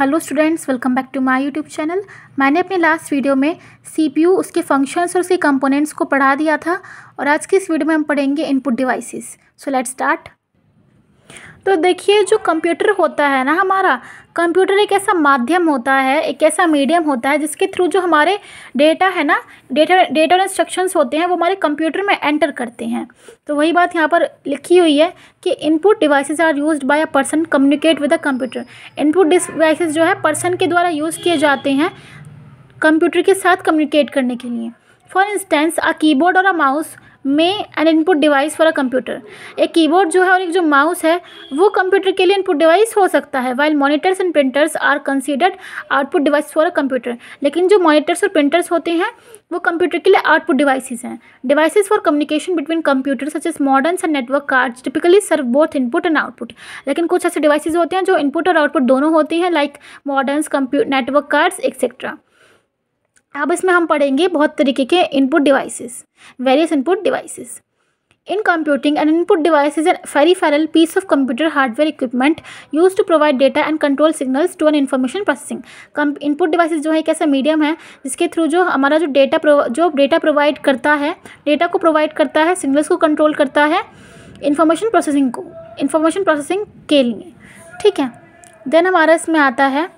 hello students welcome back to my YouTube channel मैंने अपने last video में CPU उसके फंक्शंस और उसके कंपोनेंट्स को पढ़ा दिया था और आज की इस वीडियो में हम पढ़ेंगे input devices so let's start तो देखिए जो कंप्यूटर होता है ना हमारा कंप्यूटर एक ऐसा माध्यम होता है एक ऐसा मीडियम होता है जिसके थ्रू जो हमारे डेटा है ना डेटा डेटा और इंस्ट्रक्शंस होते हैं वो हमारे कंप्यूटर में एंटर करते हैं तो वही बात यहाँ पर लिखी हुई है कि input devices are used by a person communicate with a computer input devices जो है पर्सन के द्वारा यूज़ किए जाते हैं कंप्यूटर के साथ कम्युनिकेट करने के लिए फॉर इंस्टेंस अ कीबोर्ड और अ माउस में an input device for a computer एक कीबोर्ड जो है और एक जो माउस है वो कंप्यूटर के लिए इनपुट डिवाइस हो सकता है while monitors and printers are considered output device for a computer लेकिन जो मॉनिटर्स और प्रिंटर्स होते हैं वो कंप्यूटर के लिए आउटपुट डिवाइस हैं devices for communication between computer such as modern and network cards typically serve both input and output लेकिन कुछ ऐसे डिवाइस होते हैं जो इनपुट और आउटपुट दोनों होती हैं लाइक मॉडर्न कंप्यू नेटवर्क कार्ड्स एक्सेट्रा अब इसमें हम पढ़ेंगे बहुत तरीके के input devices various input devices computing and input device is is peripheral piece of computer hardware equipment use to provide data and control signals to an information processing input device जो है एक ऐसा medium है जिसके through जो हमारा जो data जो डेटा प्रोवाइड करता है डेटा को प्रोवाइड करता है सिग्नल्स को कंट्रोल करता है इन्फॉर्मेशन प्रोसेसिंग को इन्फॉर्मेशन प्रोसेसिंग के लिए ठीक है देन हमारा इसमें आता है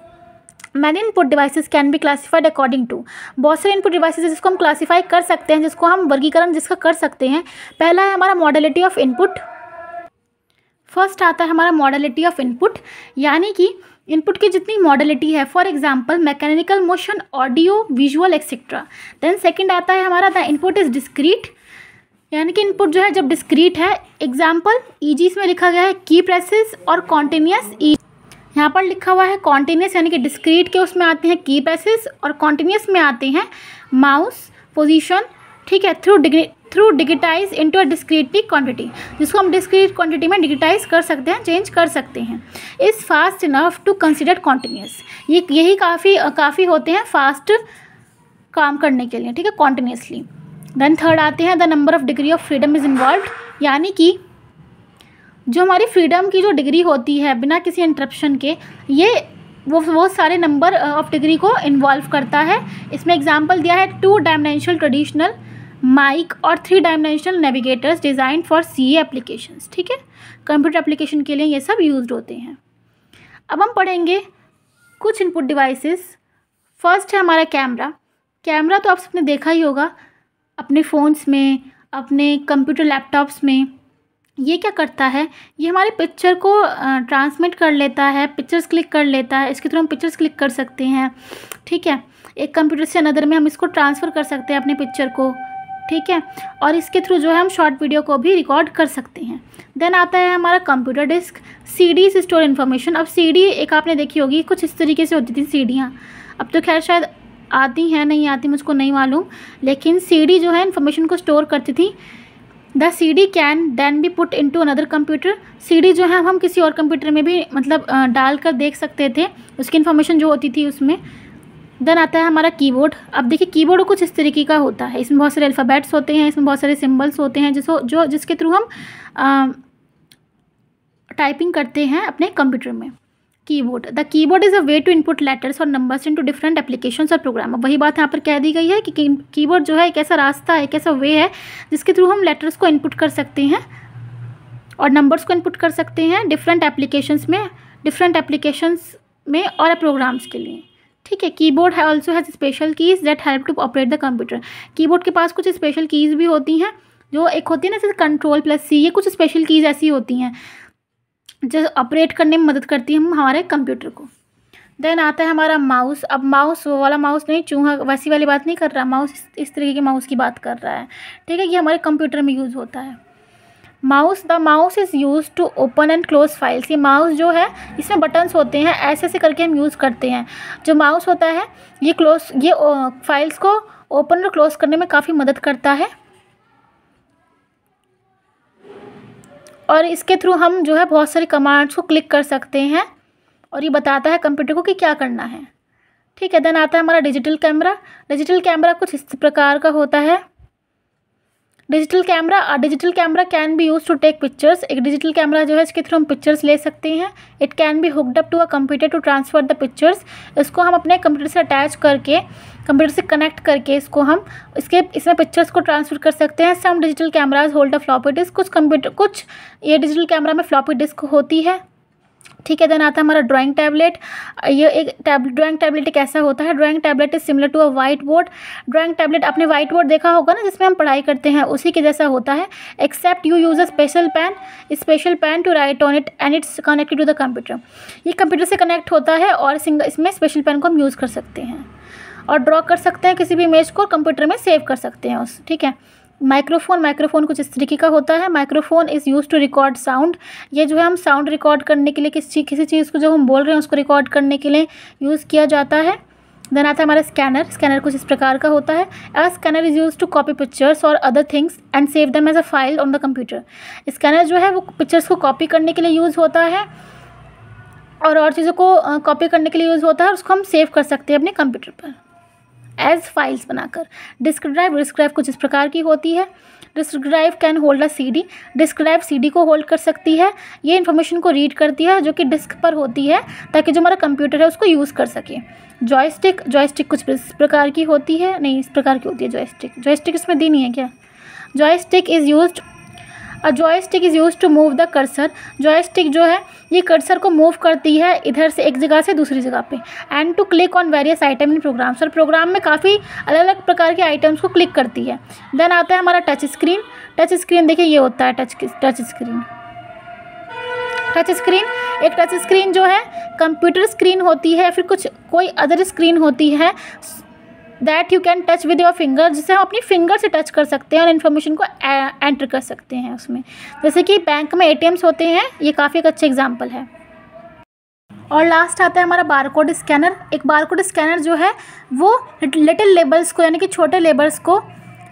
main input devices can be classified according to बहुत सारे इनपुट डिवाइसेस जिसको हम क्लासीफाई कर सकते हैं जिसको हम वर्गीकरण जिसका कर सकते हैं पहला है हमारा मॉडलिटी ऑफ इनपुट फर्स्ट आता है हमारा मॉडलिटी ऑफ इनपुट यानी कि इनपुट की जितनी मॉडलिटी है for example mechanical motion audio visual etcetera then second आता है हमारा द इनपुट इज़ डिस्क्रीट यानी कि इनपुट जो है जब डिस्क्रीट है एग्जाम्पल ईजीस में लिखा गया है की प्रेसेस और कॉन्टीन्यूस ई e यहाँ पर लिखा हुआ है कॉन्टीन्यूस यानी कि डिस्क्रीट के उसमें आते हैं की पैसेज और कॉन्टीन्यूस में आते हैं माउस पोजिशन ठीक है through degree through digitize into a discrete quantity जिसको हम डिस्क्रीट क्वान्टिटी में डिजिटाइज कर सकते हैं चेंज कर सकते हैं is fast enough to consider continuous ये यही काफ़ी काफ़ी होते हैं फास्ट काम करने के लिए ठीक है कॉन्टीन्यूसली देन थर्ड आते हैं the number of degree of freedom is involve यानी कि जो हमारी फ्रीडम की जो डिग्री होती है बिना किसी इंटरप्शन के ये वो बहुत सारे नंबर ऑफ डिग्री को इन्वॉल्व करता है इसमें एग्जाम्पल दिया है टू डायमेंशनल ट्रेडिशनल माइक और three dimensional navigators design for C application ठीक है कंप्यूटर एप्लीकेशन के लिए ये सब यूज होते हैं अब हम पढ़ेंगे कुछ इनपुट डिवाइसेस फर्स्ट है हमारा कैमरा कैमरा तो आप सबने देखा ही होगा अपने फ़ोन्स में अपने कंप्यूटर लैपटॉप्स में ये क्या करता है ये हमारे पिक्चर को ट्रांसमिट कर लेता है पिक्चर्स क्लिक कर लेता है इसके थ्रू हम पिक्चर्स क्लिक कर सकते हैं ठीक है एक कंप्यूटर से अनदर में हम इसको ट्रांसफ़र कर सकते हैं अपने पिक्चर को ठीक है और इसके थ्रू जो है हम शॉर्ट वीडियो को भी रिकॉर्ड कर सकते हैं देन आता है हमारा कंप्यूटर डिस्क सी से स्टोर इन्फॉर्मेशन अब डी एक आपने देखी होगी कुछ इस तरीके से होती थी सीढ़ियाँ अब तो खैर शायद आती हैं नहीं आती मुझको नहीं मालूम लेकिन डी जो है इन्फॉर्मेशन को स्टोर करती थी the C D can then be put in to another computer C D जो है हम किसी और कंप्यूटर में भी मतलब डाल कर देख सकते थे उसकी इन्फॉर्मेशन जो होती थी उसमें देन आता है हमारा कीबोर्ड अब देखिए कीबोर्ड कुछ इस तरीके का होता है इसमें बहुत सारे अल्फ़ाबेट्स होते हैं इसमें बहुत सारे सिम्बल्स होते हैं जिसको जो जिसके थ्रू हम आ, टाइपिंग करते हैं अपने कंप्यूटर में keyboard the keyboard is a way to input letters और नंबर्स इनटू डिफरेंट एप्लीकेशन और प्रोग्राम वही बात यहाँ पर कह दी गई है कि कीबोर्ड जो है एक ऐसा रास्ता है एक ऐसा वे है जिसके थ्रू हम लेटर्स को इनपुट कर सकते हैं और नंबर्स को इनपुट कर सकते हैं डिफरेंट एप्लीकेशंस में डिफरेंट एप्लीकेशंस में और प्रोग्राम्स के लिए ठीक है कीबोर्ड है also has special keys that help to operate the computer keyboard के पास कुछ स्पेशल कीज़ भी होती हैं जो एक होती है ना जैसे कंट्रोल प्लस सी ये कुछ स्पेशल कीज़ ऐसी होती हैं जो ऑपरेट करने में मदद करती है हम हमारे कंप्यूटर को देन आता है हमारा माउस अब माउस वो वाला माउस नहीं चूहा वैसी वाली बात नहीं कर रहा माउस इस, इस तरीके के माउस की बात कर रहा है ठीक है ये हमारे कंप्यूटर में यूज़ होता है mouse the mouse is use to open and close files ये माउस जो है इसमें बटन्स होते हैं ऐसे ऐसे करके हम यूज़ करते हैं जो माउस होता है ये क्लोज ये फाइल्स को ओपन और क्लोज करने में काफ़ी मदद करता है और इसके थ्रू हम जो है बहुत सारे कमांड्स को क्लिक कर सकते हैं और ये बताता है कंप्यूटर को कि क्या करना है ठीक है देन आता है हमारा डिजिटल कैमरा डिजिटल कैमरा कुछ इस प्रकार का होता है digital camera digital camera can be use to take pictures एक डिजिटल कैमरा जो है इसके थ्रू हम पिक्चर्स ले सकते हैं it can be hooked up to a computer to transfer the pictures इसको हम अपने कंप्यूटर से अटैच करके कंप्यूटर से कनेक्ट करके इसको हम इसके इसमें पिक्चर्स को ट्रांसफर कर सकते हैं some digital cameras hold a floppy disk कुछ कंप्यूटर कुछ ये डिजिटल कैमरा में फ्लॉपी डिस्क होती है ठीक है देन आता है हमारा ड्राइंग टैबलेट ये एक टैब ड्राइंग टैबलेट एक ऐसा होता है drawing tablet is similar to a white board drawing tablet आपने वाइट बोर्ड देखा होगा ना जिसमें हम पढ़ाई करते हैं उसी के जैसा होता है except you use a special pen special pen to write on it and it's connected to the computer ये कंप्यूटर से कनेक्ट होता है और सिंगल इसमें स्पेशल पेन को हम यूज़ कर सकते हैं और ड्रॉ कर सकते हैं किसी भी इमेज को कंप्यूटर में सेव कर सकते हैं उस ठीक है माइक्रोफोन माइक्रोफोन कुछ इस तरीके का होता है microphone is use to record sound ये जो है हम साउंड रिकॉर्ड करने के लिए किस चीज़ किसी चीज़ को जो हम बोल रहे हैं उसको रिकॉर्ड करने के लिए यूज़ किया जाता है देन आता है हमारा स्कैनर स्कैनर कुछ इस प्रकार का होता है a scanner is use to copy pictures और other things and save them as a file on the computer scanner जो है वो पिक्चर्स को कॉपी करने के लिए यूज़ होता है और और चीज़ों को कॉपी करने के लिए यूज़ होता है उसको हम सेव कर सकते हैं अपने कंप्यूटर पर एज फाइल्स बनाकर डिस्क ड्राइव डिस्क ड्राइव कुछ इस प्रकार की होती है disk drive can hold a CD disk drive CD को होल्ड कर सकती है ये इन्फॉर्मेशन को रीड करती है जो कि डिस्क पर होती है ताकि जो हमारा कंप्यूटर है उसको यूज़ कर सके जॉयस्टिक जॉयस्टिक कुछ इस प्रकार की होती है नहीं इस प्रकार की होती है जॉयस्टिक जॉयस्टिक इसमें दी नहीं है क्या जॉयस्टिक इज़ यूज और joystick is use to move the cursor joystick जो है ये कर्सर को मूव करती है इधर से एक जगह से दूसरी जगह पे and to click on various item in programs और प्रोग्राम में काफ़ी अलग अलग प्रकार के आइटम्स को क्लिक करती है देन आता है हमारा टच स्क्रीन टच स्क्रीन देखिए ये होता है touch touch screen touch screen एक टच स्क्रीन जो है कंप्यूटर स्क्रीन होती है फिर कुछ कोई अदर स्क्रीन होती है that you can touch with your finger जिसे हम अपनी फिंगर से टच कर सकते हैं और इन्फॉर्मेशन को एंटर कर सकते हैं उसमें जैसे कि बैंक में ए होते हैं ये काफ़ी एक अच्छे एग्जाम्पल है और लास्ट आता है हमारा बारकोड स्कैनर एक बारकोड स्कैनर जो है वो लिटिल लेबल्स को यानी कि छोटे लेबल्स को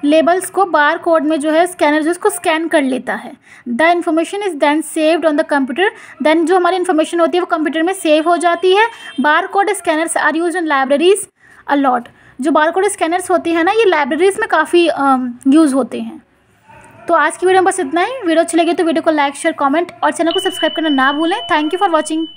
लेबल्स को बार कोड में जो है स्कैनर जो उसको स्कैन कर लेता है the information is then saved on the computer then जो हमारी इन्फॉर्मेशन होती है वो कंप्यूटर में सेव हो जाती है bar code scanners are use in libraries a lot जो बार कोड स्कैनर्स होते हैं ना ये लाइब्रेरीज में काफ़ी यूज़ होते हैं तो आज की वीडियो में बस इतना ही वीडियो अच्छी लगी तो वीडियो को लाइक शेयर कमेंट और चैनल को सब्सक्राइब करना ना भूलें थैंक यू फॉर वॉचिंग